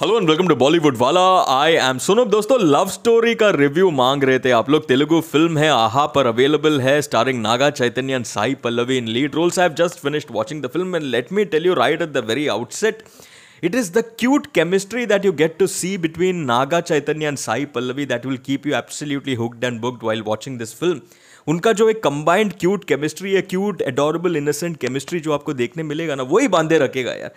Hello and welcome to Bollywood वाला I M सुनो दोस्तों लव स्टोरी का रिव्यू मांग रहे थे आप लोग तेलुगु फिल्म है आहा पर अवेलेबल है starring Naga Chaitanya and Sai Pallavi in lead roles I have just finished watching the film and let me tell you right at the very outset it is the cute chemistry that you get to see between Naga Chaitanya and Sai Pallavi that will keep you absolutely hooked and booked while watching this film उनका जो एक combined cute chemistry है cute adorable innocent chemistry जो आपको देखने मिलेगा ना वही बांधे रखेगा यार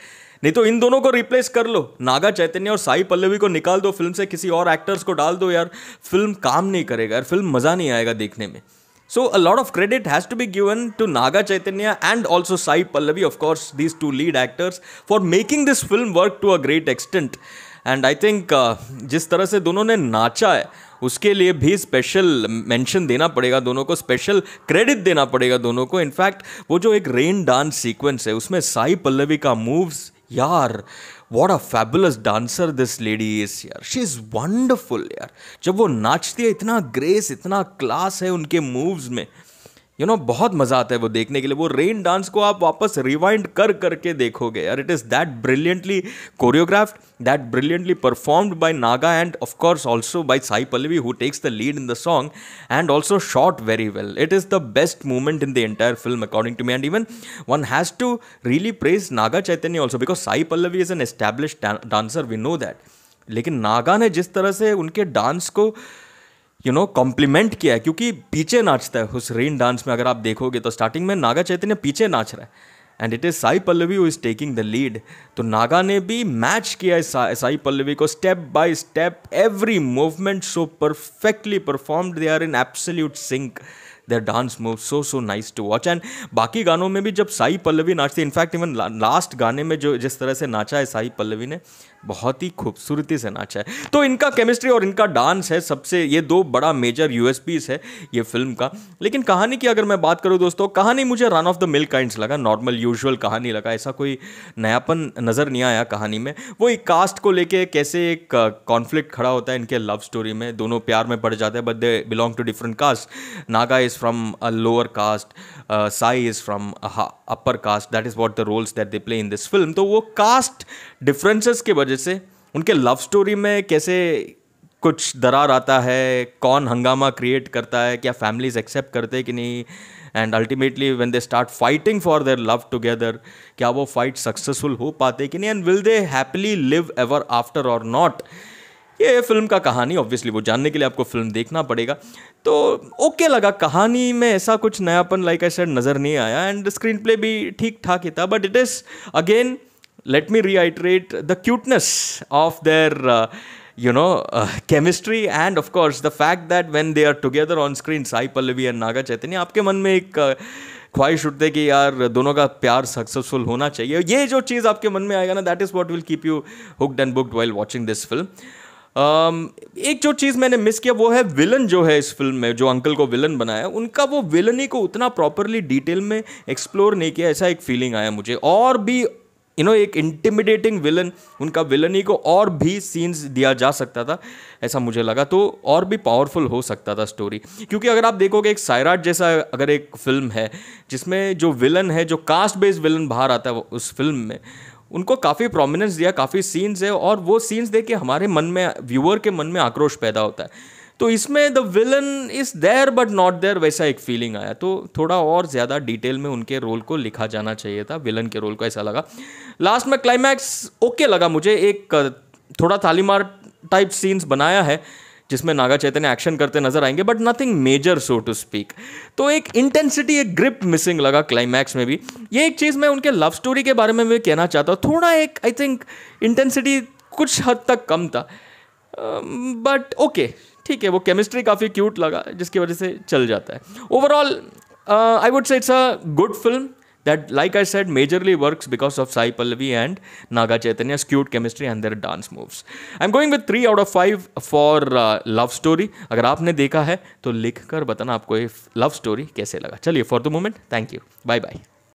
नहीं तो इन दोनों को रिप्लेस कर लो नागा चैतन्य और साई पल्लवी को निकाल दो फिल्म से किसी और एक्टर्स को डाल दो यार फिल्म काम नहीं करेगा यार फिल्म मज़ा नहीं आएगा देखने में so a lot of credit has to be given to Naga Chaitanya and also Sai Pallavi of course these two lead actors for making this film work to a great extent and I think जिस तरह से दोनों ने नाचा है उसके लिए भी स्पेशल मेंशन देना पड़ेगा दोनों को स्पेशल क्रेडिट देना पड़ेगा दोनों को इनफैक्ट वो जो एक रेन डांस सीक्वेंस है उसमें साई पल्लवी का मूव्स यार what a fabulous dancer this lady is यार शी इज़ वंडरफुल यार जब वो नाचती है इतना ग्रेस इतना क्लास है उनके मूव्स में यू you नो know, बहुत मज़ा आता है वो देखने के लिए वो रेन डांस को आप वापस रिवाइंड कर करके देखोगे और it is that brilliantly choreograph that brilliantly performed by Naga and of course also by Sai Pallavi who takes the lead in the song and also shot very well it is the best movement in the entire film according to me and even one has to really praise Naga Chaitanya also because Sai Pallavi is an establish dancer we know that लेकिन नागा ने जिस तरह से उनके dance को you know complement किया है क्योंकि पीछे नाचता है उस रेन डांस में अगर आप देखोगे तो स्टार्टिंग में नागा चैतन्य पीछे नाच रहा है and it is Sai Pallavi is taking the lead तो नागा ने भी मैच किया है साई पल्लवी को step by step every movement so perfectly performed they are in absolute sync their dance move so so nice to watch and बाकी गानों में भी जब साई पल्लवी नाचती इनफैक्ट इवन लास्ट गाने में जो जिस तरह से नाचा है साई पल्लवी ने बहुत ही खूबसूरती से नाचा है तो इनका केमिस्ट्री और इनका डांस है सबसे ये दो बड़ा मेजर यूएसपीस है ये फिल्म का लेकिन कहानी की अगर मैं बात करूँ दोस्तों कहानी मुझे run of the mill kind लगा नॉर्मल यूजुअल कहानी लगा ऐसा कोई नयापन नज़र नहीं आया कहानी में वो एक कास्ट को लेके कैसे एक कॉन्फ्लिक्ट खड़ा होता है इनके लव स्टोरी में दोनों प्यार में पड़ जाते हैं but they belong to different caste Naga is from a lower caste, uh, Sai is from a upper caste. That is what the roles that they play in this film. तो वो caste differences के वजह से उनके love story में कैसे कुछ दरार आता है कौन हंगामा क्रिएट करता है क्या फैमिलीज एक्सेप्ट करते कि नहीं and ultimately when they start fighting for their love together क्या वो फाइट सक्सेसफुल हो पाते कि नहीं and will they happily live ever after or not ये फिल्म का कहानी ऑब्वियसली वो जानने के लिए आपको फिल्म देखना पड़ेगा तो ओके लगा कहानी में ऐसा कुछ नयापन लाइक आई सेड नज़र नहीं आया एंड स्क्रीन प्ले भी ठीक ठाक ही था but it is again let me reiterate the cuteness of their you know chemistry and of course the fact that when they are together on screen Sai Pallavi and Naga and आपके मन में एक uh, ख्वाहिश उठते कि यार दोनों का प्यार सक्सेसफुल होना चाहिए ये जो चीज़ आपके मन में आएगा ना that is what will keep you hooked and booked while watching this film Um, एक जो चीज़ मैंने मिस किया वो है विलन जो है इस फिल्म में जो अंकल को विलन बनाया उनका वो विलनी को उतना प्रॉपरली डिटेल में एक्सप्लोर नहीं किया ऐसा एक फीलिंग आया मुझे और भी यू नो एक इंटिमिडेटिंग विलन उनका विलनी को और भी सीन्स दिया जा सकता था ऐसा मुझे लगा तो और भी पावरफुल हो सकता था स्टोरी क्योंकि अगर आप देखोगे एक सायराट जैसा अगर एक फिल्म है जिसमें जो विलन है जो कास्ट बेस्ड विलन बाहर आता है उस फिल्म में उनको काफ़ी प्रोमिनेंस दिया काफ़ी सीन्स है और वो सीन्स देख के हमारे मन में व्यूअर के मन में आक्रोश पैदा होता है तो इसमें the villain is there but not there वैसा एक फीलिंग आया तो थोड़ा और ज़्यादा डिटेल में उनके रोल को लिखा जाना चाहिए था विलन के रोल को ऐसा लगा लास्ट में क्लाइमैक्स ओके लगा मुझे एक थोड़ा थालीमार टाइप सीन्स बनाया है जिसमें नागा चैतन्य एक्शन करते नजर आएंगे but nothing major so to speak तो एक इंटेंसिटी एक ग्रिप मिसिंग लगा क्लाइमैक्स में भी ये एक चीज़ मैं उनके लव स्टोरी के बारे में भी कहना चाहता हूँ थोड़ा एक आई थिंक इंटेंसिटी कुछ हद तक कम था बट ओके ठीक है वो केमिस्ट्री काफ़ी क्यूट लगा जिसकी वजह से चल जाता है overall I would say it's a good film that, like I said, majorly works because of Sai Pallavi and Naga Chaitanya's cute chemistry and their dance moves. I'm going with three out of five for Love Story अगर आपने देखा है तो लिख कर बताना आपको ये लव स्टोरी कैसे लगा चलिए for the moment thank you bye bye